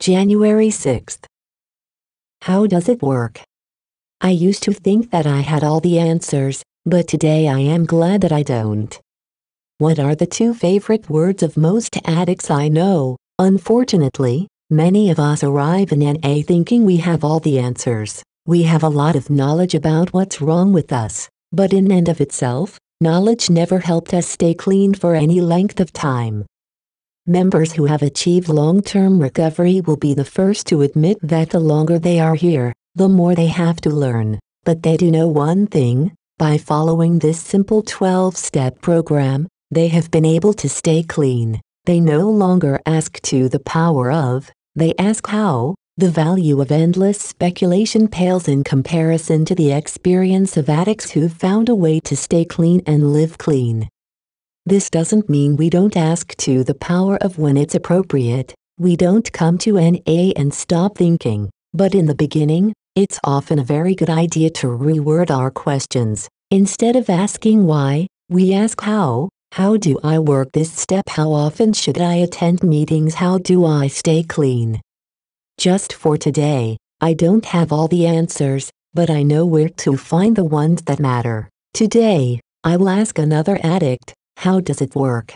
January 6th. How does it work? I used to think that I had all the answers, but today I am glad that I don't. What are the two favorite words of most addicts I know? Unfortunately, many of us arrive in NA thinking we have all the answers. We have a lot of knowledge about what's wrong with us, but in and of itself, knowledge never helped us stay clean for any length of time. Members who have achieved long-term recovery will be the first to admit that the longer they are here, the more they have to learn. But they do know one thing, by following this simple 12-step program, they have been able to stay clean. They no longer ask to the power of, they ask how, the value of endless speculation pales in comparison to the experience of addicts who have found a way to stay clean and live clean. This doesn't mean we don't ask to the power of when it's appropriate, we don't come to NA and stop thinking, but in the beginning, it's often a very good idea to reword our questions. Instead of asking why, we ask how, how do I work this step? How often should I attend meetings? How do I stay clean? Just for today, I don't have all the answers, but I know where to find the ones that matter. Today, I will ask another addict, how does it work?